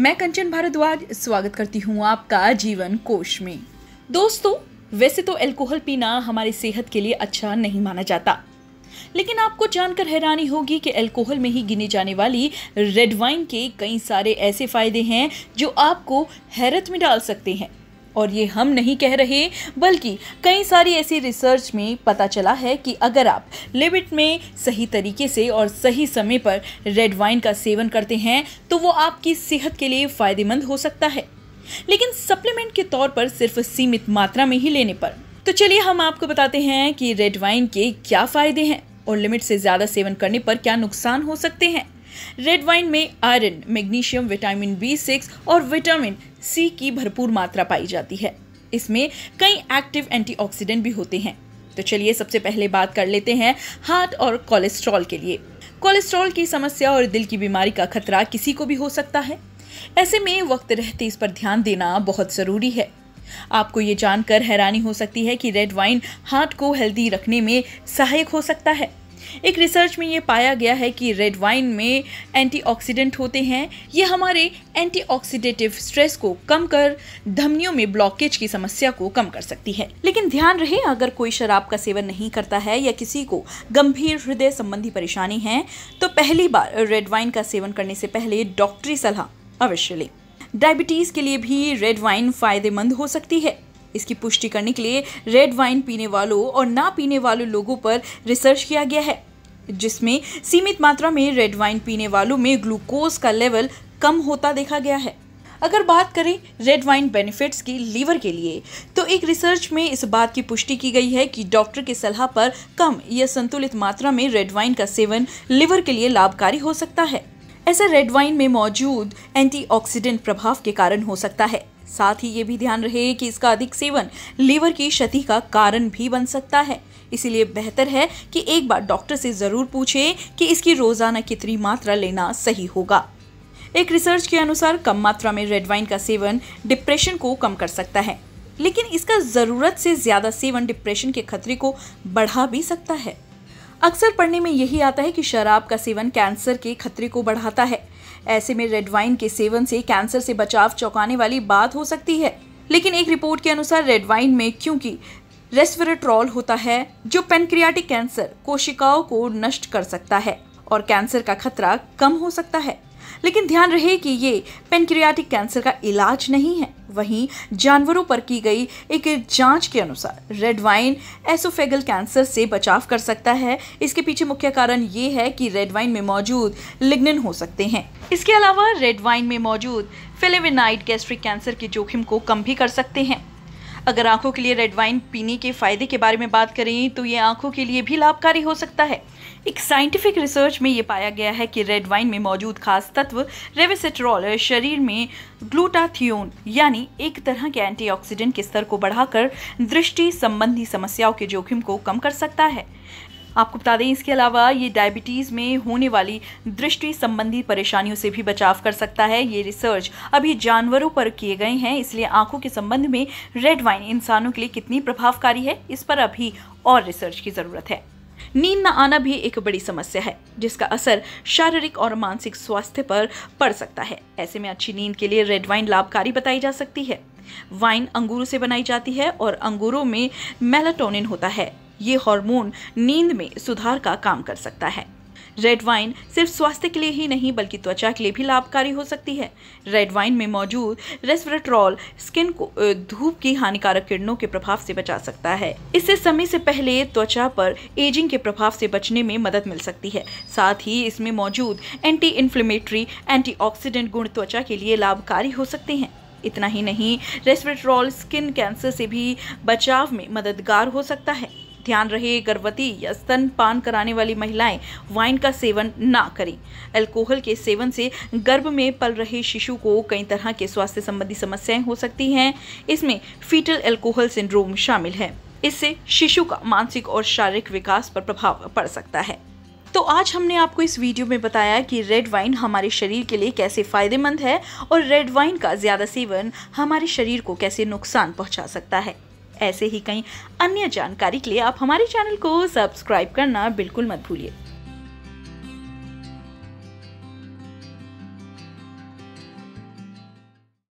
मैं कंचन भारद्वाज स्वागत करती हूँ आपका जीवन कोश में दोस्तों वैसे तो अल्कोहल पीना हमारी सेहत के लिए अच्छा नहीं माना जाता लेकिन आपको जानकर हैरानी होगी कि अल्कोहल में ही गिने जाने वाली रेड वाइन के कई सारे ऐसे फायदे हैं जो आपको हैरत में डाल सकते हैं और ये हम नहीं कह रहे बल्कि कई सारी ऐसी रिसर्च में पता चला है कि अगर आप लिमिट में सही तरीके से और सही समय पर रेड वाइन का सेवन करते हैं तो वो आपकी सेहत के लिए फ़ायदेमंद हो सकता है लेकिन सप्लीमेंट के तौर पर सिर्फ सीमित मात्रा में ही लेने पर तो चलिए हम आपको बताते हैं कि रेड वाइन के क्या फ़ायदे हैं और लिमिट से ज़्यादा सेवन करने पर क्या नुकसान हो सकते हैं रेड वाइन में iron magnesium vitamin B six और विटामिन सी की भरपूर मात्रा पाई जाती है इसमें कई एक्टिव एंटीऑक्सीडेंट भी होते हैं तो चलिए सबसे पहले बात कर लेते हैं हार्ट और कोलेस्ट्रॉल के लिए कोलेस्ट्रॉल की समस्या और दिल की बीमारी का खतरा किसी को भी हो सकता है ऐसे में वक्त रहते इस पर ध्यान देना बहुत ज़रूरी है आपको ये जानकर हैरानी हो सकती है कि रेड वाइन हार्ट को हेल्दी रखने में सहायक हो सकता है एक रिसर्च में ये पाया गया है कि रेड वाइन में एंटीऑक्सीडेंट होते हैं ये हमारे एंटीऑक्सीडेटिव स्ट्रेस को कम कर धमनियों में ब्लॉकेज की समस्या को कम कर सकती है लेकिन ध्यान रहे अगर कोई शराब का सेवन नहीं करता है या किसी को गंभीर हृदय संबंधी परेशानी है तो पहली बार रेड वाइन का सेवन करने से पहले डॉक्टरी सलाह अवश्य लें डायबिटीज के लिए भी रेड वाइन फायदेमंद हो सकती है इसकी पुष्टि करने के लिए रेड वाइन पीने वालों और ना पीने वाले लोगों पर रिसर्च किया गया है जिसमें सीमित मात्रा में रेड वाइन पीने वालों में ग्लूकोज का लेवल कम होता देखा गया है अगर बात करें रेड वाइन बेनिफिट्स की लीवर के लिए तो एक रिसर्च में इस बात की पुष्टि की गई है कि डॉक्टर की सलाह पर कम या संतुलित मात्रा में रेड वाइन का सेवन लीवर के लिए लाभकारी हो सकता है ऐसा रेड वाइन में मौजूद एंटीऑक्सीडेंट प्रभाव के कारण हो सकता है साथ ही ये भी ध्यान रहे कि इसका अधिक सेवन लीवर की क्षति का कारण भी बन सकता है इसीलिए बेहतर है कि एक बार डॉक्टर से ज़रूर पूछें कि इसकी रोज़ाना कितनी मात्रा लेना सही होगा एक रिसर्च के अनुसार कम मात्रा में रेड वाइन का सेवन डिप्रेशन को कम कर सकता है लेकिन इसका ज़रूरत से ज़्यादा सेवन डिप्रेशन के खतरे को बढ़ा भी सकता है अक्सर पढ़ने में यही आता है कि शराब का सेवन कैंसर के खतरे को बढ़ाता है ऐसे में रेड वाइन के सेवन से कैंसर से बचाव चौंकाने वाली बात हो सकती है लेकिन एक रिपोर्ट के अनुसार रेड वाइन में क्योंकि रेस्वेरेट्रॉल होता है जो पेनक्रियाटिक कैंसर कोशिकाओं को नष्ट कर सकता है और कैंसर का खतरा कम हो सकता है लेकिन ध्यान रहे कि ये पेनक्रियाटिक कैंसर का इलाज नहीं है वहीं जानवरों पर की गई एक जांच के अनुसार रेड वाइन एसोफेगल कैंसर से बचाव कर सकता है इसके पीछे मुख्य कारण ये है कि रेड वाइन में मौजूद लिग्निन हो सकते हैं इसके अलावा रेड वाइन में मौजूद फिलेविनाइड गैस्ट्रिक कैंसर के जोखिम को कम भी कर सकते हैं अगर आंखों के लिए रेड वाइन पीने के फायदे के बारे में बात करें तो ये आंखों के लिए भी लाभकारी हो सकता है एक साइंटिफिक रिसर्च में ये पाया गया है कि रेड वाइन में मौजूद खास तत्व रेवेसेट्रॉल शरीर में ग्लूटाथियोन यानी एक तरह के एंटीऑक्सीडेंट के स्तर को बढ़ाकर दृष्टि संबंधी समस्याओं के जोखिम को कम कर सकता है आपको बता दें इसके अलावा ये डायबिटीज़ में होने वाली दृष्टि संबंधी परेशानियों से भी बचाव कर सकता है ये रिसर्च अभी जानवरों पर किए गए हैं इसलिए आंखों के संबंध में रेड वाइन इंसानों के लिए कितनी प्रभावकारी है इस पर अभी और रिसर्च की ज़रूरत है नींद न आना भी एक बड़ी समस्या है जिसका असर शारीरिक और मानसिक स्वास्थ्य पर पड़ सकता है ऐसे में अच्छी नींद के लिए रेड वाइन लाभकारी बताई जा सकती है वाइन अंगूरों से बनाई जाती है और अंगूरों में मेलाटोनिन होता है ये हार्मोन नींद में सुधार का काम कर सकता है रेड वाइन सिर्फ स्वास्थ्य के लिए ही नहीं बल्कि त्वचा के लिए भी लाभकारी हो सकती है रेड वाइन में मौजूद रेस्वरेट्रॉल स्किन को धूप की हानिकारक किरणों के प्रभाव से बचा सकता है इससे समय से पहले त्वचा पर एजिंग के प्रभाव से बचने में मदद मिल सकती है साथ ही इसमें मौजूद एंटी इन्फ्लेमेटरी एंटी गुण त्वचा के लिए लाभकारी हो सकते हैं इतना ही नहीं रेस्वरेट्रॉल स्किन कैंसर से भी बचाव में मददगार हो सकता है ध्यान रहे गर्भवती या स्तनपान कराने वाली महिलाएं वाइन का सेवन ना करें अल्कोहल के सेवन से गर्भ में पल रहे शिशु को कई तरह के स्वास्थ्य संबंधी समस्याएं हो सकती हैं इसमें फीटल एल्कोहल सिंड्रोम शामिल है इससे शिशु का मानसिक और शारीरिक विकास पर प्रभाव पड़ सकता है तो आज हमने आपको इस वीडियो में बताया कि रेड वाइन हमारे शरीर के लिए कैसे फ़ायदेमंद है और रेड वाइन का ज़्यादा सेवन हमारे शरीर को कैसे नुकसान पहुंचा सकता है ऐसे ही कई अन्य जानकारी के लिए आप हमारे चैनल को सब्सक्राइब करना बिल्कुल मत भूलिए